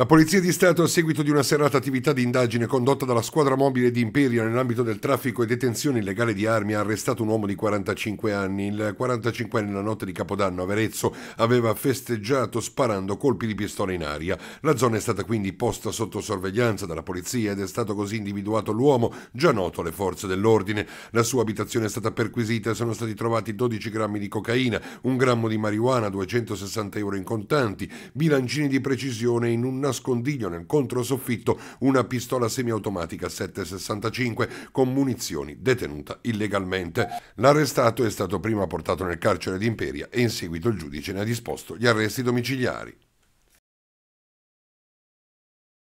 La Polizia di Stato, a seguito di una serrata attività di indagine condotta dalla squadra mobile di Imperia nell'ambito del traffico e detenzione illegale di armi, ha arrestato un uomo di 45 anni. Il 45enne, nella notte di Capodanno a Verezzo, aveva festeggiato sparando colpi di pistola in aria. La zona è stata quindi posta sotto sorveglianza dalla polizia ed è stato così individuato l'uomo, già noto alle forze dell'ordine. La sua abitazione è stata perquisita e sono stati trovati 12 grammi di cocaina, un grammo di marijuana, 260 euro in contanti, bilancini di precisione in un nascondiglio nel controsoffitto una pistola semiautomatica 7,65 con munizioni detenuta illegalmente. L'arrestato è stato prima portato nel carcere di Imperia e in seguito il giudice ne ha disposto gli arresti domiciliari.